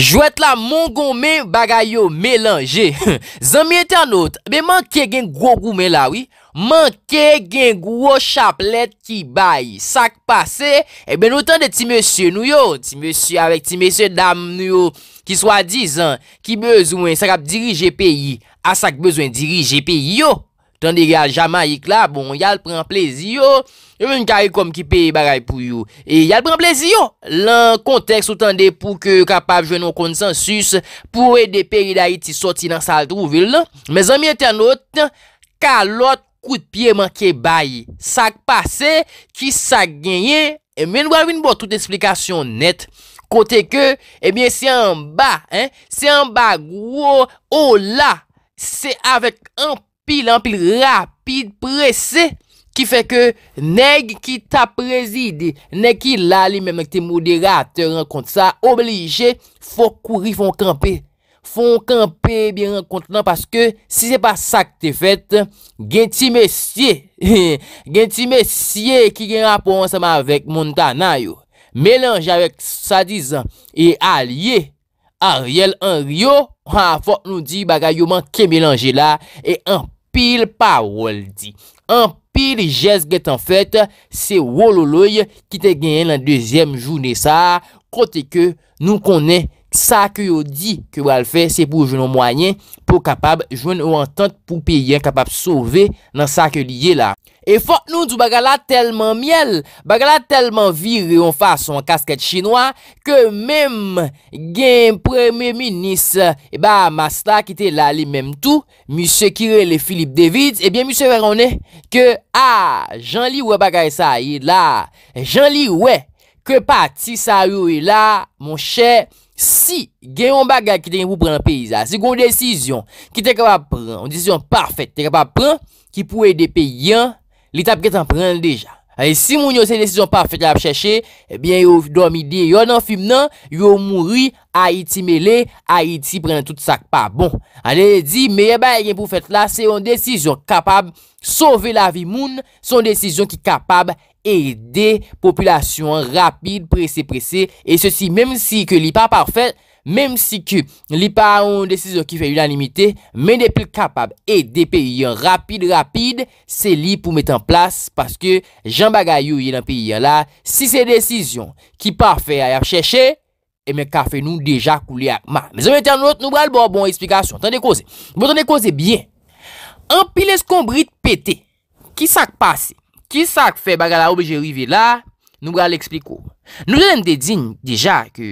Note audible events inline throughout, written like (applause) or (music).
Jwet la mongon men bagay yo melanje. Zanmye te anot, be manke gen gwo gwo men lawi, manke gen gwo chaplet ki bayi. Sak pase, e ben notan de ti mesye nou yo, ti mesye avek, ti mesye dam nou yo, ki swadi zan, ki bezwen sak ap dirije peyi, asak bezwen dirije peyi yo. Tande yal jama yik la, bon, yal pren plezi yo. Yon men yon kari kom ki peyi bagay pou yo. E yal pren plezi yo. Lan konteks ou tande pou ke kapav jwen nou konsensus pou e de peyi da yi ti soti nan sal trouvil la. Me zanmen ten not, kalot kout piye manke bayi. Sak pase, ki sak genye, men wav yon bo tout eksplikasyon net. Kote ke, e eh men se an ba, se an ba gwo, o la, se avek an pote. pilan, pil rapide, presse, ki fè ke neg ki ta prezide, neg ki la li menmè ki te modera, te renkont sa, oblige, fò kouri fon kampe, fon kampe bi renkont nan, paske, si se pa sa ki te fèt, gen ti mesye, (laughs) gen ti mesye ki gen rapon seman vek moun ta nan yo, melanje avek sa dizan, e alye, a riel an yo, ha fòk nou di bagay yo manke melanje la, e an pil pa wol di. An pil jes get an fèt, se wololoy ki te genyen an dezyem jouni sa, kote ke nou konen Sa ke yo di ke wale fe, se pou joun ou mwanyen, pou kapab joun ou antant pou peyen kapab sove nan sa ke liye la. E fote nou djou bagala telman miel, bagala telman vire yon fa son kasket chinois, ke mem gen premye minis, e ba masla ki te la li mem tou, misye kire le Filip David, e bien misye verone, ke a, jan li we baga esa yi la, jan li we, ke pa ti sa yu yi la, mon chè, Si gen yon bagay ki te gen pou pren peyiza, se kon yon desisyon ki te kapap pren, yon desisyon parfet te kapap pren, ki pou e depe yon, li tap getan pren deja. E si moun yon se desisyon parfet la pe chèche, ebyen eh yon dormi di, yon nan film nan, yon mouri, Haiti mele, Haiti pren tout sak pa. Bon, ane di, me e baye gen pou fet la, se yon desisyon kapap, sove la vi moun, se yon desisyon ki kapap, E de populasyon rapide, prese-prese E sosi, menm si ke li pa pa fè Menm si ke li pa an desisyon ki fè unanimite Men de pli kapab e de peyi an rapide-rapide Se li pou met an plas Paske jan bagayou ye nan peyi an la Si se desisyon ki pa fè a yap chèche E men ka fè nou deja kou li akman Me zan mette an not nou bral bon bon eksplikasyon Tande koze, me tande koze bien An pi le skombrit pete Ki sak pase Ki sak fe baga la obje rivi la, nou ga l'ekspliko. Nou jenem de din, dija, ki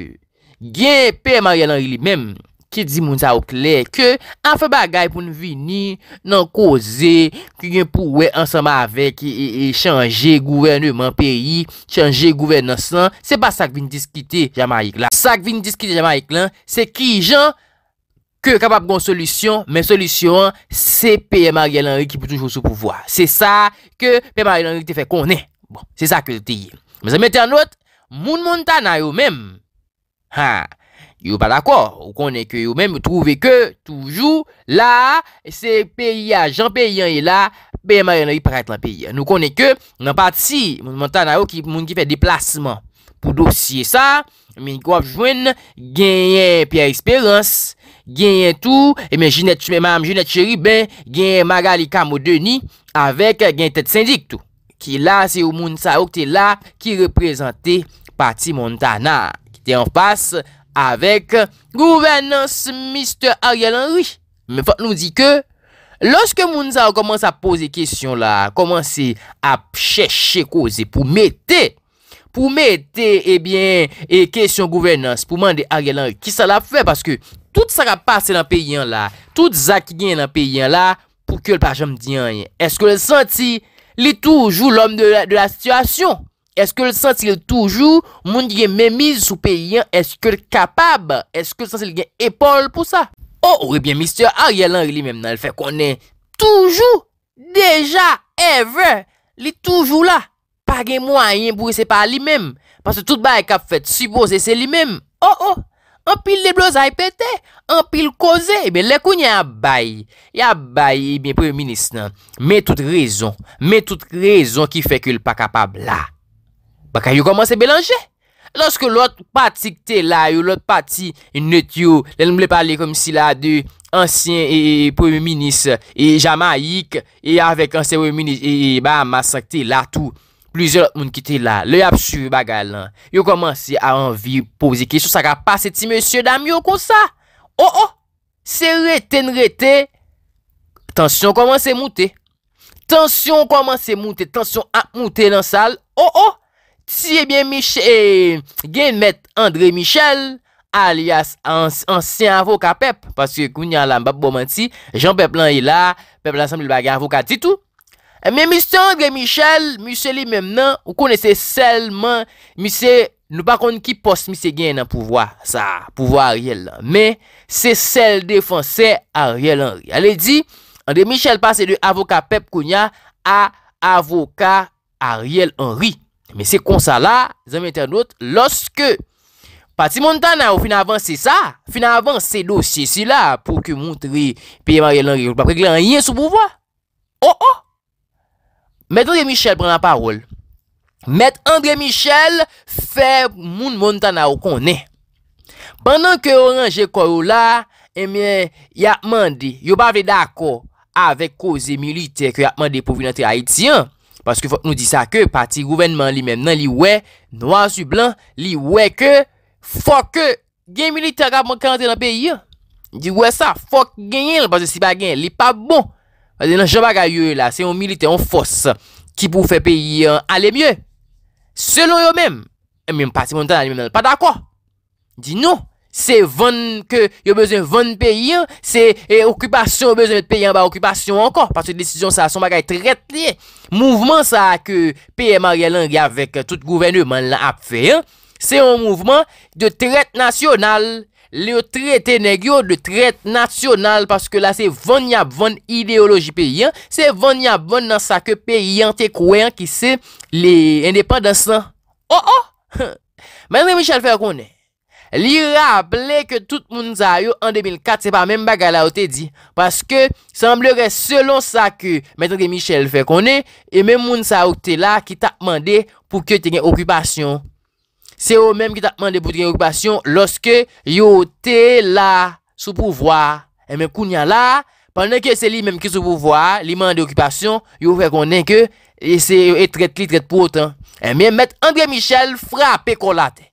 gen pe Maria Lanrili menm, ki di moun sa ou kler, ki an fe bagay pou nou vini nan koze ki gen pou we ansama avek e, e, e chanje gouverneman peyi, chanje gouverne san, se ba sak vin diskite Jamaik la. Sak vin diskite Jamaik la, se ki jan... kapap kon solusyon, men solusyon se P.M.A.G.L.N.R.I. ki pou toujou sou pouvoi, se sa ke P.M.A.G.L.N.R.I. te fe konen, bon, se sa ke te ye, men se mette anot moun moun ta nan yo men ha, yo pa d'akor, yo konen ke yo men, yo trouve ke toujou la, se P.I.A. Jean P.I.A. yi e la, P.M.A.G.L.N.R.I. prete la P.I.A. nou konen ke, nan pati si, moun moun ta nan yo, moun ki fe deplasman pou dosye sa Min kwa fjwen genyen Pierre Espérance, genyen tou, e men jinet chme mam, jinet cheri, ben genyen Magali Kamodeni, avek genyen tet syndik tou. Ki la se ou Mounsao te la ki reprezenté parti Montana. Ki te an fpasse avek gouvernance Mr. Ariel Henry. Men fote nou di ke, loske Mounsao komanse a pose kesyon la, komanse a chèche koze pou mette, pou mète, ebyen, eh e eh, kèsyon gouvenans pou mènde a gèlan ki sa la fè paske tout sa rapase nan peyyan la, tout zak gen nan peyyan la pou kèl pa jèm diyan, eske lè senti lè toujou lòm de la situasyon? Eske lè senti lè toujou moun gen mèmise sou peyyan? Eske lè kapab? Eske lè senti lè gen epol pou sa? Oh, ou, ou, ebyen, mister, a gèlan li mèm nan lè fè konen toujou, deja, ever, lè toujou la. Page mwa yin bourise pa li mem. Paske tout baye kap fet. Su boze se li mem. Oh oh. An pil de bloz ay pete. An pil koze. Ebe eh lekoun ya baye. Eh ya baye ebe preminis nan. Men tout rezon. Men tout rezon ki fek yil pa kapab la. Bakay yo komanse belanje. Lanske lot patik te la. Yo lot pati. Yon net yo. Len mle pale kom si la de. Ansyen e eh, preminis. E jama yik. E avek ansyen preminis. E ba masak te la tou. Plizye lot moun ki te la, le ap su bagal nan, yo komanse a anvi pouzi kishou sa ka pase ti monsye dam yo kon sa. Oh oh, se rete n rete, tansyon komanse moute. Tansyon komanse moute, tansyon ap moute lan sal. Oh oh, ti ebyen eh miche, eh, gen met Andre Michel, alias ansyen avoka pep, paske kounyan lan bab bomanti, jan pep lan ila, pep lan san bil bagal avoka titou. Mè mi sè an de Michel, mi sè li mèm nan, ou konè sè selman, mi sè, nou pa kon ki post mi sè gen nan pouvoi sa, pouvoi Ariel nan. Mè, sè sel defanse Ariel Henry. Alè di, an de Michel passe de avoka Pep Konya a avoka Ariel Henry. Mè sè kon sa la, zanmè internet, loske pati montan nan ou fin avan se sa, fin avan se dosye si la, pou ki moutri piye Ariel Henry, ou pa prek lè an yen sou pouvoi. Oh oh! Met Andre Michel bre nan parol. Met Andre Michel fe moun moun tan nan ou konen. Pendan ke Oranje Korou la, e eh mwen yakman de, yo bave dako avek koze milite ke yakman de pou vinante Haitian, paske fok nou di sa ke, pati gouvenman li men nan li we, noa su blan, li we ke, fok ke, gen milite akab moun kante nan peyi, di we sa, fok genyen, paske si bagen, li pa bon, fok genyen, Se yon milite yon fos ki pou fe peyi an euh, alemye. Selon yon men, e men pati montan an men nan patakwa. Di nou, se yon bezon ven peyi an, euh, se yon e, okupasyon bezon peyi an, ba okupasyon ankon, parce yon desisyon sa son bagay tret liye. Mouvment sa ke P.M.A.R.I.A.L.A.N.G.I.A.V.E.K.A.T.O.T.E. GOUVENEU man la ap feyen, euh, se yon mouvment de tret nasyonal, Le ou trete negyo de trete nasyonal Paske la se von yab von ideoloji pe yon Se von yab von nan sa ke pe yon te kwayan ki se Le indepan dansan Oh oh (laughs) Mèdre Michel fè konè Li rable ke tout moun sa yo an 2004 Se pa mèm baga la ou te di Paske semblere selon sa ke Mèdre Michel fè konè E mèm moun sa ou te la ki ta pman de Pou ke te gen okupasyon Se ou menm ki tatman de boudrin okupasyon loske yo te la sou pouvwa. E menm kounyan la, panen ke se li menm ki sou pouvwa, li menm de okupasyon, yo fè konen ke, e se yo etret li etret pou otan. E menm met Andre Michel frape kola te.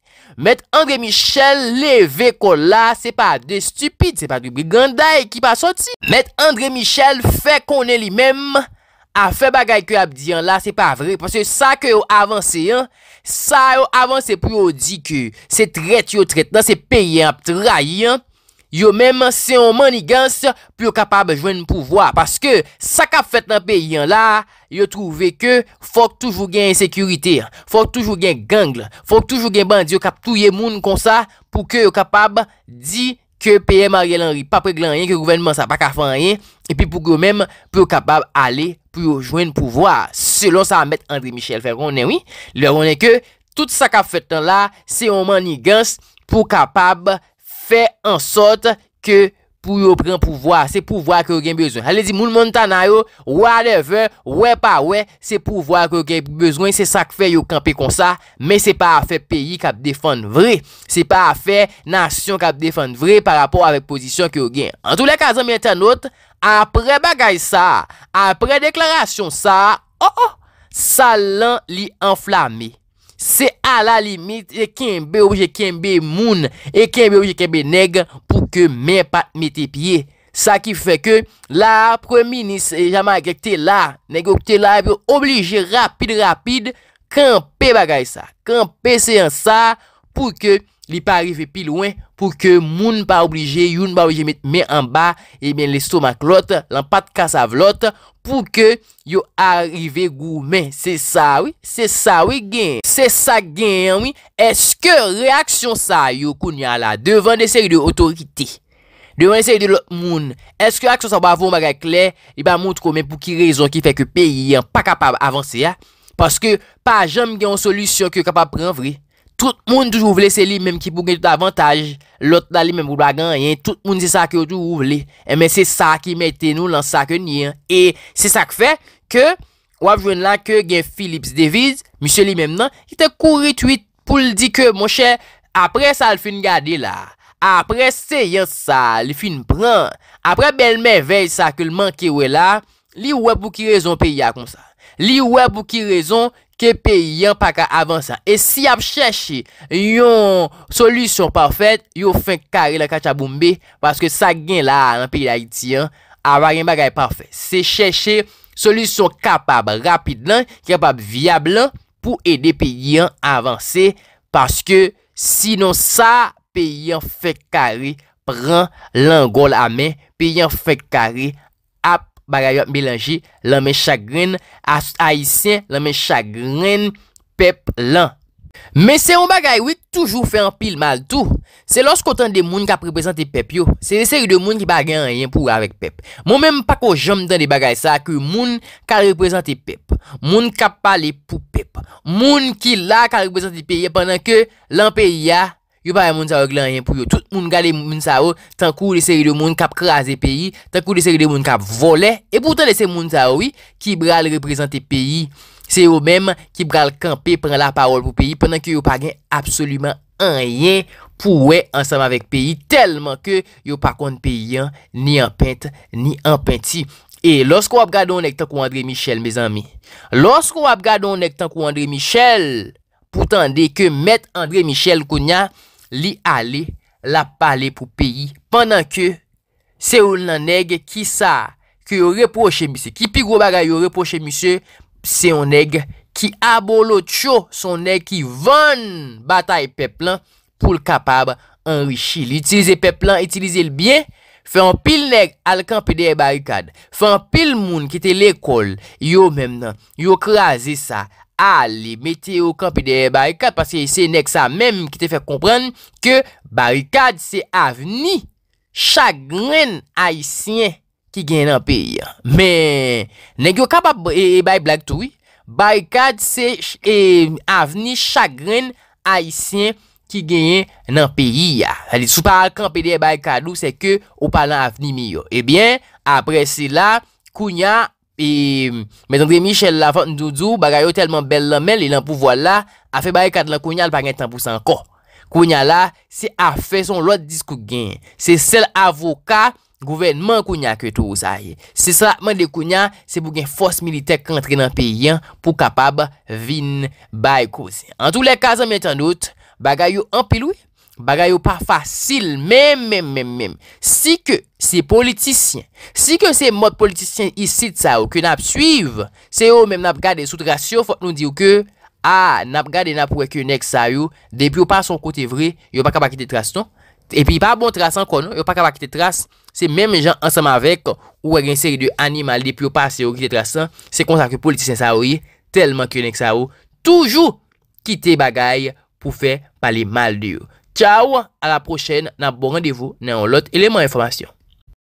Met Andre Michel leve kola, se pa de stupide, se pa de briganday e ki pa soti. Met Andre Michel fè konen li menm. a fe bagay ke ap diyan la, se pa vre, pas se sa ke yo avanse, sa yo avanse pou yo di ke, se tret yo tret nan se peyen ap trai, yo menman se yo manigans, pou yo kapab jwen pouvoi, paske sa kap fet nan peyen la, yo trouve ke, fok toujou gen sekurite, fok toujou gen gangl, fok toujou gen bandi, yo kap touye moun kon sa, pou ke yo kapab di, ke peyen marie lanri, pa prek lan yon, ke gouvenman sa pa kafan yon, epi pou ke yo menman, pou yo kapab ale, pou yo jwen pou vwa, selon sa amet André Michel Ferronen, oui, loronnen ke, tout sa ka fètan la, se oman ni gans, pou kapab, fè ansot, ke, pou yo pren pouvwa, se pouvwa ke yo gen bezwen. Ale di moun moun tanayo, whatever, we pa we, se pouvwa ke yo gen bezwen, se sa ke fe yo kampe kon sa, me se pa a fe peyi kap defan vre, se pa a fe nasyon kap defan vre par rapport avek pozisyon ke yo gen. An tou la kazan mi etanot, apre bagay sa, apre deklarasyon sa, oh, oh, salan li enflame. Se a la limit, e kembe obje, kembe moun, e kembe obje, kembe neg pou ke men pat metepye. Sa ki fe ke la preminis e jaman ekte la, negokte la, e pou oblige rapide rapide kanpe bagay sa. Kanpe se an sa pou ke li parive pi louen. Pou ke moun pa oblije yon ba wije met me an ba e ben lesto mak lot, lan pat kasa vlot, pou ke yo arive gou men. Se sa wè, se sa wè gen, se sa gen wè, eske reaksyon sa yo koun ya la devan deseri de otorite, devan deseri de lot moun. Eske reaksyon sa ba voun bagay kle, e ba moun tro men pou ki rezon ki fe ke peyi an pa kapab avanse ya. Paske pa jom gen yon solusyon ki yo kapab pren vre. Tout moun tou jouvle se li menm ki pou gen tout avantaj, lot nan li menm ou bagan, yon tout moun zi sa ke ou tou jouvle, e eh, men se sa ki mette nou lan sa ke nye, e se sa ke fe, ke wap joun la ke gen Philips Davis, misye li menm nan, ki te kouri tweet pou l di ke monshe, apre sa l fin gade la, apre se yon sa, l fin bran, apre bel men vey sa ke l man ki we la, li wap ou ki rezon pe ya kon sa, li wap ou ki rezon, Ke pe yon pa ka avansa. E si ap chèche yon solusyon pa fèt, yon fè kare la kachaboumbe, paske sa gen la nan pe yon haitiyan, ava gen bagay pa fèt. Se chèche solusyon kapab rapid lan, kapab viab lan, pou ede pe yon avanse, paske sinon sa, pe yon fè kare, pran lan gol a men, pe yon fè kare, a men. Bagay yo belanji, la men chagren, as aisyen, la men chagren, pep lan. Men se yon bagay wè toujou fè an pil mal tou, se losk otan de moun ka preprezante pep yo, se lese yon de moun ki bagay an yon pou avèk pep. Moun menm pa ko jom dan de bagay sa, ki moun ka reprezante pep, moun ka pale pou pep, moun ki la ka reprezante pep, yon penan ke lan pep yon. Yo pa yon moun sa ou glan yon pou yo. Tout moun ga de moun sa ou. Tan kou de seri de moun kap kraze peyi. Tan kou de seri de moun kap vole. E poutan de se moun sa ou. Ki bral represente peyi. Se yo menm ki bral kampe. Pren la parol pou peyi. Pendan ki yo pa gen absolutman an yon. Pou wey ansam avek peyi. Telman ke yo pa kon peyi yon. Ni an pent ni an penti. E loskou ap gado nek tan kou André Michel. Mez anmi. Loskou ap gado nek tan kou André Michel. Poutan de ke met André Michel koun ya. li ale la pale pou peyi, pandan ke se ou nan neg ki sa, ki yo repoche misye, ki pi go baga yo repoche misye, se ou neg ki abo lout chou, son neg ki ven batay peplan, pou l kapab anri chi, li itilize peplan, itilize l byen, fe an pil neg al kampi de barikad, fe an pil moun ki te lekol, yo mem nan, yo krasi sa, yo krasi sa, Ali, meteo, kampide, barikad. Paske se nek sa menm ki te fe komprenn ke barikad se avni chagren haisyen ki gen nan peyi. Me, nek yo kapab e bay blag toui. Barikad se avni chagren haisyen ki gen nan peyi. Ali, sou pa akampide barikad ou se ke ou palan avni miyo. Ebyen, eh apre se la, kounya avni. Pi, metan de Michel Lavant Ndoudou, bagayou telman bel lan men, li lan pouvo la, afe baye kat lan kounyal pa gen tan pou san kon. Kounyal la, se afe son lot diskou gen, se sel avoka, gouvenman kounyal ke tou sa ye. Se sa, man de kounyal, se pou gen fos militek kontre nan peyen pou kapab vin baye kouse. An tou le kazan metan dout, bagayou an pilouye. Bagay yo pa fasil, mèm, mèm, mèm, mèm, si ke se politisyen, si ke se mod politisyen yi sit sa yo, ke nap suiv, se yo mèm nap gade sou trasyon, fote nou diyo ke, a, nap gade nap wèk yo nek sa yo, depi yo pa son kote vre, yo pa kaba kite trasyon, epi pa bon trasyon kono, yo pa kaba kite trasyon, se mèm jan ansam avèk, ou wèk yon seri de animal depi yo pa se yo kite trasyon, se kontak politisyen sa yo yi, telman ki yo nek sa yo, toujou kite bagay pou fè pali mal diyo. Tchao, a la prochen nan bon randevou nan lot eleman informasyon.